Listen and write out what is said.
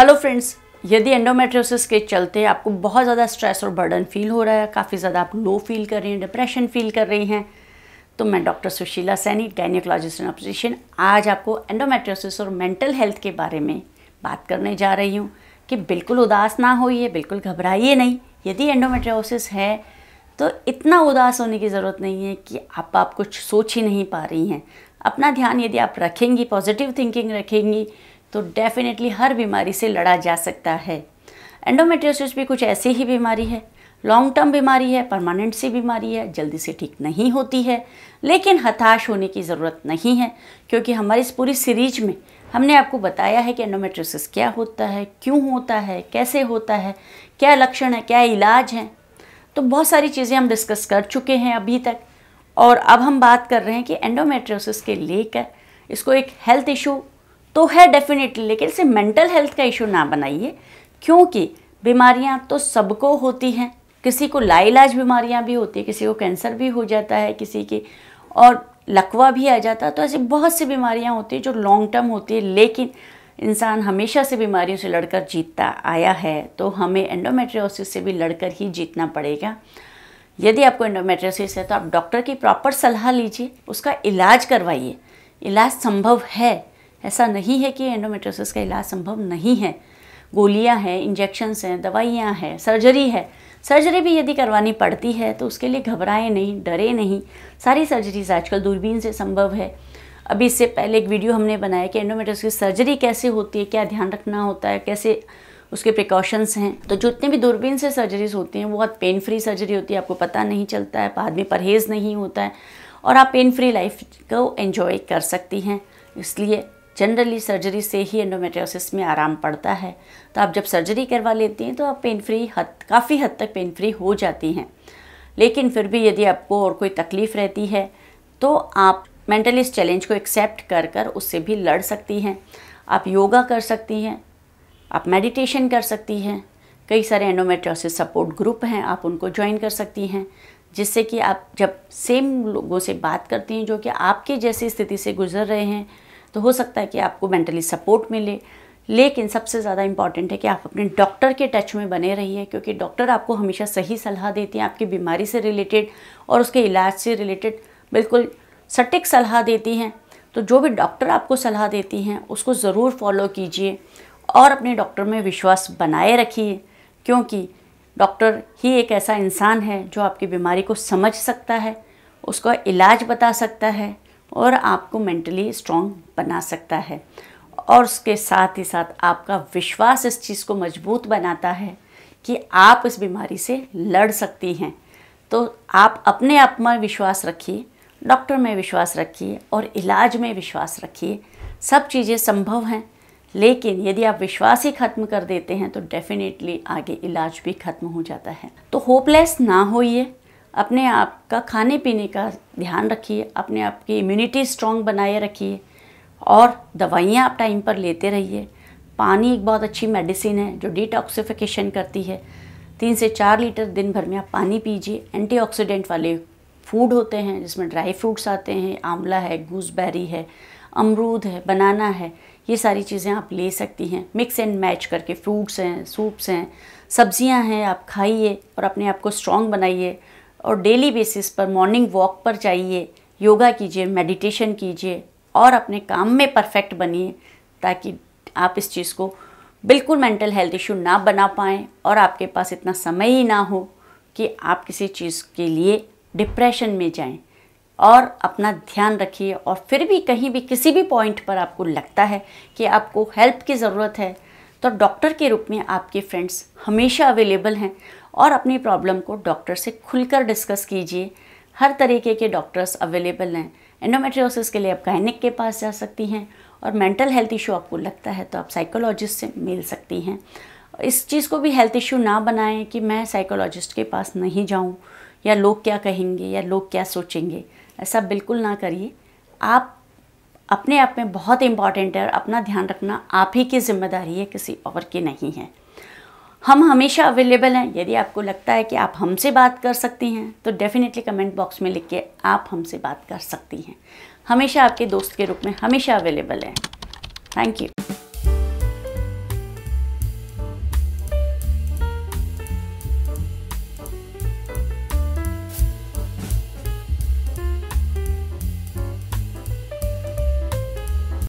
hello friends यदि endometriosis के चलते आपको बहुत ज़्यादा स्ट्रेस और बर्डन फील हो रहा है काफ़ी ज़्यादा आप लो फील कर रही हैं डिप्रेशन फील कर रही हैं तो मैं doctor Sushila Saini gynaecologist and ऑपोजिशन आज आपको एंडोमेट्रोसिस और मेंटल हेल्थ के बारे में बात करने जा रही हूँ कि बिल्कुल उदास ना होइए बिल्कुल घबराइए नहीं यदि एंडोमेट्रोसिस है तो इतना उदास होने की ज़रूरत नहीं है कि आप आप कुछ सोच ही नहीं पा रही हैं अपना ध्यान यदि आप रखेंगी पॉजिटिव थिंकिंग रखेंगी तो डेफिनेटली हर बीमारी से लड़ा जा सकता है एंडोमेट्रियोसिस भी कुछ ऐसी ही बीमारी है लॉन्ग टर्म बीमारी है परमानेंट सी बीमारी है जल्दी से ठीक नहीं होती है लेकिन हताश होने की ज़रूरत नहीं है क्योंकि हमारी इस पूरी सीरीज में हमने आपको बताया है कि एंडोमेट्रोसिस क्या होता है क्यों होता है कैसे होता है क्या लक्षण है क्या इलाज हैं तो बहुत सारी चीज़ें हम डिस्कस कर चुके हैं अभी तक और अब हम बात कर रहे हैं कि एंडोमेट्रोसिस के लेकर इसको एक हेल्थ इशू तो है डेफिनेटली लेकिन इसे मेंटल हेल्थ का इशू ना बनाइए क्योंकि बीमारियां तो सबको होती हैं किसी को लाइलाज बीमारियां भी होती हैं किसी को कैंसर भी हो जाता है किसी की और लकवा भी आ जाता है तो ऐसी बहुत सी बीमारियां होती हैं जो लॉन्ग टर्म होती है लेकिन इंसान हमेशा से बीमारियों से लड़कर जीतता आया है तो हमें एंडोमेट्रियोसिस से भी लड़कर ही जीतना पड़ेगा यदि आपको एंडोमेट्रियोसिस है तो आप डॉक्टर की प्रॉपर सलाह लीजिए उसका इलाज करवाइए इलाज संभव है ऐसा नहीं है कि एंडोमेट्रोसिस का इलाज संभव नहीं है गोलियां हैं इंजेक्शन्स हैं दवाइयाँ हैं सर्जरी है सर्जरी भी यदि करवानी पड़ती है तो उसके लिए घबराएं नहीं डरे नहीं सारी सर्जरीज आजकल दूरबीन से संभव है अभी इससे पहले एक वीडियो हमने बनाया कि एंडोमेट्रोसिस की सर्जरी कैसे होती है क्या ध्यान रखना होता है कैसे उसके प्रिकॉशंस हैं तो जितने भी दूरबीन से सर्जरीज होती हैं वो बहुत पेन फ्री सर्जरी होती है आपको पता नहीं चलता है बाद में परहेज़ नहीं होता है और आप पेन फ्री लाइफ को एंजॉय कर सकती हैं इसलिए जनरली सर्जरी से ही एंडोमेट्रियोसिस में आराम पड़ता है तो आप जब सर्जरी करवा लेती हैं तो आप पेन फ्री हद काफ़ी हद तक पेन फ्री हो जाती हैं लेकिन फिर भी यदि आपको और कोई तकलीफ़ रहती है तो आप मेंटली इस चैलेंज को एक्सेप्ट कर कर उससे भी लड़ सकती हैं आप योगा कर सकती हैं आप मेडिटेशन कर सकती हैं कई सारे एंडोमेट्रियोसिस सपोर्ट ग्रुप हैं आप उनको ज्वाइन कर सकती हैं जिससे कि आप जब सेम लोगों से बात करती हैं जो कि आपके जैसी स्थिति से गुजर रहे हैं तो हो सकता है कि आपको मेंटली सपोर्ट मिले लेकिन सबसे ज़्यादा इम्पॉर्टेंट है कि आप अपने डॉक्टर के टच में बने रहिए क्योंकि डॉक्टर आपको हमेशा सही सलाह देती हैं आपकी बीमारी से रिलेटेड और उसके इलाज से रिलेटेड बिल्कुल सटीक सलाह देती हैं तो जो भी डॉक्टर आपको सलाह देती हैं उसको ज़रूर फॉलो कीजिए और अपने डॉक्टर में विश्वास बनाए रखिए क्योंकि डॉक्टर ही एक ऐसा इंसान है जो आपकी बीमारी को समझ सकता है उसका इलाज बता सकता है और आपको मेंटली स्ट्रांग बना सकता है और उसके साथ ही साथ आपका विश्वास इस चीज़ को मजबूत बनाता है कि आप इस बीमारी से लड़ सकती हैं तो आप अपने आप में विश्वास रखिए डॉक्टर में विश्वास रखिए और इलाज में विश्वास रखिए सब चीज़ें संभव हैं लेकिन यदि आप विश्वास ही खत्म कर देते हैं तो डेफिनेटली आगे इलाज भी खत्म हो जाता है तो होपलेस ना होइए अपने आप का खाने पीने का ध्यान रखिए अपने आप की इम्यूनिटी स्ट्रॉन्ग बनाए रखिए और दवाइयाँ आप टाइम पर लेते रहिए पानी एक बहुत अच्छी मेडिसिन है जो डिटॉक्सिफिकेशन करती है तीन से चार लीटर दिन भर में आप पानी पीजिए एंटीऑक्सीडेंट वाले फूड होते हैं जिसमें ड्राई फ्रूट्स आते हैं आंवला है गूसबेरी है अमरूद है बनाना है ये सारी चीज़ें आप ले सकती हैं मिक्स एंड मैच करके फ्रूट्स हैं सूप्स हैं सब्जियां हैं आप खाइए और अपने आप को स्ट्रॉन्ग बनाइए और डेली बेसिस पर मॉर्निंग वॉक पर जाइए योगा कीजिए मेडिटेशन कीजिए और अपने काम में परफेक्ट बनिए ताकि आप इस चीज़ को बिल्कुल मेंटल हेल्थ इशू ना बना पाएँ और आपके पास इतना समय ही ना हो कि आप किसी चीज़ के लिए डिप्रेशन में जाएं और अपना ध्यान रखिए और फिर भी कहीं भी किसी भी पॉइंट पर आपको लगता है कि आपको हेल्प की ज़रूरत है तो डॉक्टर के रूप में आपके फ्रेंड्स हमेशा अवेलेबल हैं और अपनी प्रॉब्लम को डॉक्टर से खुलकर डिस्कस कीजिए हर तरीके के डॉक्टर्स अवेलेबल हैं एंडोमेट्रियोसिस के लिए आप गायनिक के पास जा सकती हैं और मेंटल हेल्थ इशू आपको लगता है तो आप साइकोलॉजिस्ट से मिल सकती हैं इस चीज़ को भी हेल्थ इशू ना बनाएं कि मैं साइकोलॉजिस्ट के पास नहीं जाऊं या लोग क्या कहेंगे या लोग क्या सोचेंगे ऐसा बिल्कुल ना करिए आप अपने आप में बहुत इम्पॉर्टेंट है और अपना ध्यान रखना आप ही की जिम्मेदारी है किसी और की नहीं है हम हमेशा अवेलेबल हैं यदि आपको लगता है कि आप हमसे बात कर सकती हैं तो डेफ़िनेटली कमेंट बॉक्स में लिख के आप हमसे बात कर सकती हैं हमेशा आपके दोस्त के रूप में हमेशा अवेलेबल हैं थैंक यू